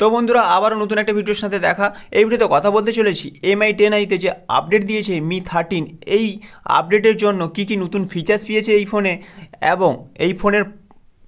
তো বন্ধুরা আবারও নতুন একটা ভিডিওর সাথে দেখা এই ভিডিওতে কথা বলতে চলেছি এমআই টেন আইতে যে আপডেট দিয়েছে মি থার্টিন এই আপডেটের জন্য কি কি নতুন ফিচার্স পেয়েছে এই ফোনে এবং এই ফোনের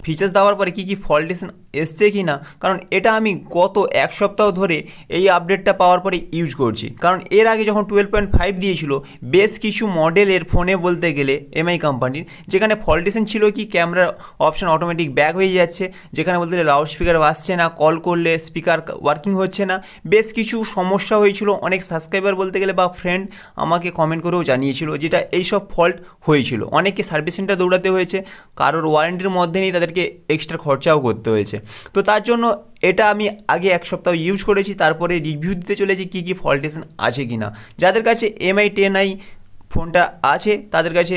ফিচার্স দেওয়ার পরে কী কী ফল্টেশন এসছে কি না কারণ এটা আমি গত এক সপ্তাহ ধরে এই আপডেটটা পাওয়ার পরে ইউজ করছি কারণ এর আগে যখন টুয়েলভ পয়েন্ট ফাইভ দিয়েছিল বেশ কিছু মডেলের ফোনে বলতে গেলে এমআই কোম্পানির যেখানে ফল্টেশন ছিল কি ক্যামেরার অপশান অটোমেটিক ব্যাক হয়ে যাচ্ছে যেখানে বলতে গেলে লাউড স্পিকার বাসছে না কল করলে স্পিকার ওয়ার্কিং হচ্ছে না বেশ কিছু সমস্যা হয়েছিল অনেক সাবস্ক্রাইবার বলতে গেলে বা ফ্রেন্ড আমাকে কমেন্ট করেও জানিয়েছিল যেটা এইসব ফল্ট হয়েছিল অনেককে সার্ভিস সেন্টার দৌড়াতে হয়েছে কারোর ওয়ারেন্টির মধ্যে নিয়ে তাদেরকে এক্সট্রা খরচাও করতে হয়েছে তো তার জন্য এটা আমি আগে এক সপ্তাহ ইউজ করেছি তারপরে রিভিউ দিতে চলেছি কী কী ফল্টেশন আছে কি না যাদের কাছে এমআই টেন আই ফোনটা আছে তাদের কাছে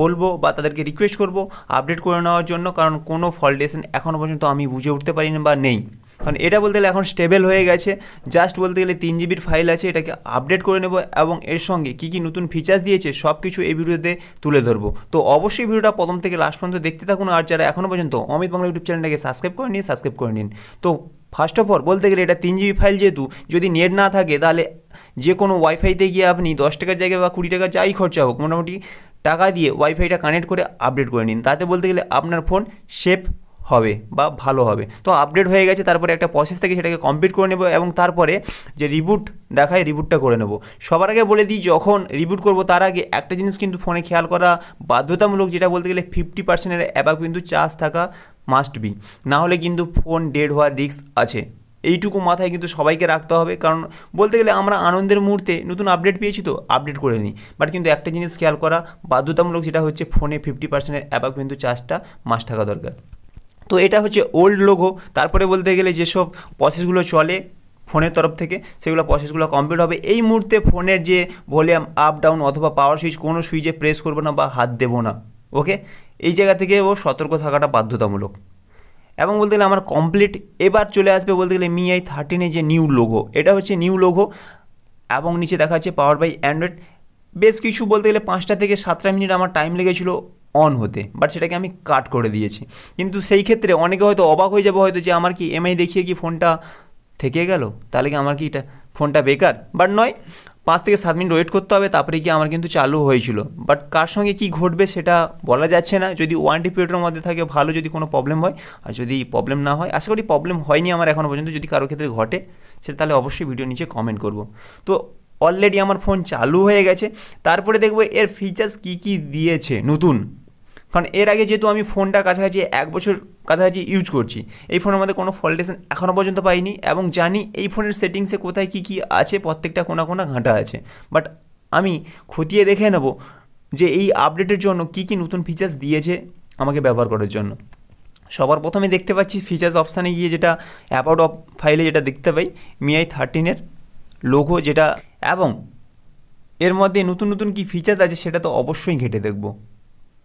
বলবো বা তাদেরকে রিকোয়েস্ট করব আপডেট করে নেওয়ার জন্য কারণ কোনো ফল্টেশন এখনও পর্যন্ত আমি বুঝে উঠতে পারিনি বা নেই কারণ এটা বলতে গেলে এখন স্টেবল হয়ে গেছে জাস্ট বলতে গেলে তিন জিবির ফাইল আছে এটাকে আপডেট করে নেব এবং এর সঙ্গে কী কী নতুন ফিচার্স দিয়েছে সব কিছু এই ভিডিওতে তুলে ধরবো তো অবশ্যই ভিডিওটা প্রথম থেকে লাস্ট পর্যন্ত দেখতে থাকুন আর যারা এখনও পর্যন্ত অমিত বাংলা ইউটিউব চ্যানেলটাকে সাবস্ক্রাইব করে নিয়ে সাবস্ক্রাইব করে নিন তো ফার্স্ট অফ অল বলতে গেলে এটা তিন জিবি ফাইল যেহেতু যদি নেট না থাকে তাহলে যে কোনো ওয়াইফাইতে গিয়ে আপনি দশ টাকার জায়গায় বা কুড়ি টাকা যাই খরচা হোক মোটামুটি টাকা দিয়ে ওয়াইফাইটা কানেক্ট করে আপডেট করে নিন তাতে বলতে গেলে আপনার ফোন সেফ হবে বা ভালো হবে তো আপডেট হয়ে গেছে তারপরে একটা প্রসেস থেকে সেটাকে কমপ্লিট করে নেবো এবং তারপরে যে রিবুট দেখায় রিবুটটা করে নেব সবার আগে বলে দিই যখন রিবুট করব তার আগে একটা জিনিস কিন্তু ফোনে খেয়াল করা বাধ্যতামূলক যেটা বলতে গেলে ফিফটি পার্সেন্টের অ্যাপাক কিন্তু চার্জ থাকা মাস্ট বি না হলে কিন্তু ফোন ডেড হওয়ার রিস্ক আছে এইটুকু মাথায় কিন্তু সবাইকে রাখতে হবে কারণ বলতে গেলে আমরা আনন্দের মুহূর্তে নতুন আপডেট পেয়েছি তো আপডেট করে নিই বাট কিন্তু একটা জিনিস খেয়াল করা বাধ্যতামূলক যেটা হচ্ছে ফোনে ফিফটি পার্সেন্টের অ্যাপাক কিন্তু চার্জটা মাস থাকা দরকার তো এটা হচ্ছে ওল্ড লোগো তারপরে বলতে গেলে যেসব প্রসেসগুলো চলে ফোনের তরফ থেকে সেগুলো প্রসেসগুলো কমপ্লিট হবে এই মুহূর্তে ফোনের যে ভলিউম আপ ডাউন অথবা পাওয়ার সুইচ কোনো সুইচে প্রেস করবো না বা হাত দেবো না ওকে এই জায়গা থেকে ও সতর্ক থাকাটা বাধ্যতামূলক এবং বলতে গেলে আমার কমপ্লিট এবার চলে আসবে বলতে গেলে মি আই থার্টিনে যে নিউ লোগো এটা হচ্ছে নিউ লোগো এবং নিচে দেখা যাচ্ছে পাওয়ার বাই অ্যান্ড্রয়েড বেশ কিছু বলতে গেলে পাঁচটা থেকে সাতটা মিনিট আমার টাইম লেগেছিলো অন হতে বাট সেটাকে আমি কাট করে দিয়েছি কিন্তু সেই ক্ষেত্রে অনেকে হয়তো অবাক হয়ে যাবে হয়তো যে আমার কি এমআই দেখিয়ে কি ফোনটা থেকে গেল তাহলে কি আমার কি এটা ফোনটা বেকার বাট নয় পাঁচ থেকে সাত মিনিট ওয়েট করতে হবে তারপরে কি আমার কিন্তু চালু হয়েছিল বাট কার সঙ্গে কি ঘটবে সেটা বলা যাচ্ছে না যদি ওয়ারেন্টি পিরিয়ডের মধ্যে থাকে ভালো যদি কোনো প্রবলেম হয় আর যদি প্রবলেম না হয় আশা করি প্রবলেম হয়নি আমার এখনও পর্যন্ত যদি কারো ক্ষেত্রে ঘটে সেটা তাহলে অবশ্যই ভিডিও নিচে কমেন্ট করব তো অলরেডি আমার ফোন চালু হয়ে গেছে তারপরে দেখবো এর ফিচার্স কী কী দিয়েছে নতুন কারণ এর আগে যেহেতু আমি ফোনটা কাছাকাছি এক বছর কাছাকাছি ইউজ করছি এই ফোনের মধ্যে কোনো ফল্টেশন এখনও পর্যন্ত পাইনি এবং জানি এই ফোনের সেটিংসে কোথায় কি কি আছে প্রত্যেকটা কোনা কোনা ঘাঁটা আছে বাট আমি খতিয়ে দেখে নেব যে এই আপডেটের জন্য কি কি নতুন ফিচার্স দিয়েছে আমাকে ব্যবহার করার জন্য সবার প্রথমে দেখতে পাচ্ছি ফিচার্স অপশানে গিয়ে যেটা অ্যাবাউট অফ ফাইলে যেটা দেখতে পাই মিআই থার্টিনের লোগো যেটা এবং এর মধ্যে নতুন নতুন কি ফিচার্স আছে সেটা তো অবশ্যই ঘেটে দেখবো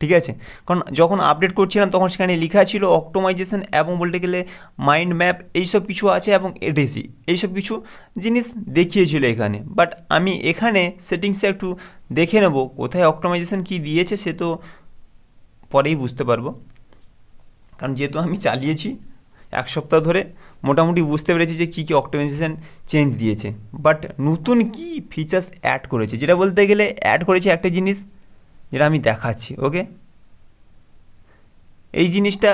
ঠিক আছে কারণ যখন আপডেট করছিলাম তখন সেখানে লেখা ছিল অক্টোমাইজেশন এবং বলতে গেলে মাইন্ড ম্যাপ এইসব কিছু আছে এবং এডেসি এইসব কিছু জিনিস দেখিয়েছিল এখানে বাট আমি এখানে সেটিংসে একটু দেখে নেব কোথায় অক্টোমাইজেশন কি দিয়েছে সে তো পরেই বুঝতে পারবো কারণ যেহেতু আমি চালিয়েছি এক সপ্তাহ ধরে মোটামুটি বুঝতে পেরেছি যে কী কী অক্টোমাইজেশন চেঞ্জ দিয়েছে বাট নতুন কি ফিচার্স অ্যাড করেছে যেটা বলতে গেলে অ্যাড করেছে একটা জিনিস যেটা আমি দেখাচ্ছি ওকে এই জিনিসটা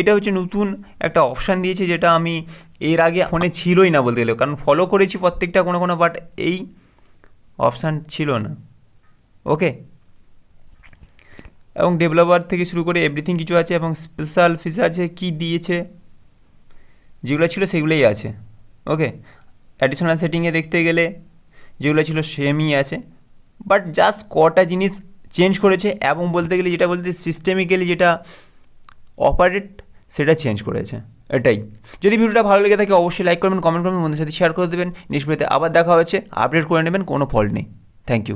এটা হচ্ছে নতুন একটা অপশান দিয়েছে যেটা আমি এর আগে ফোনে ছিলই না বলতে গেলে কারণ ফলো করেছি প্রত্যেকটা কোনো কোনো বাট এই অপশান ছিল না ওকে এবং ডেভেলপার থেকে শুরু করে এভরিথিং কিছু আছে এবং স্পেশাল ফিস আছে কী দিয়েছে যেগুলো ছিল সেগুলোই আছে ওকে অ্যাডিশনাল সেটিংয়ে দেখতে গেলে যেগুলো ছিল সেমই আছে বাট জাস্ট কটা জিনিস চেঞ্জ করেছে এবং বলতে গেলে যেটা বলতে সিস্টেমিক্যালি যেটা অপারেট সেটা চেঞ্জ করেছে এটাই যদি ভিডিওটা ভালো লেগে থাকে অবশ্যই লাইক করবেন কমেন্ট করবেন বন্ধুর সাথে শেয়ার করে দেবেন নেক্সট আবার দেখা হয়েছে আপডেট করে নেবেন কোনো ফল্ট নেই থ্যাংক ইউ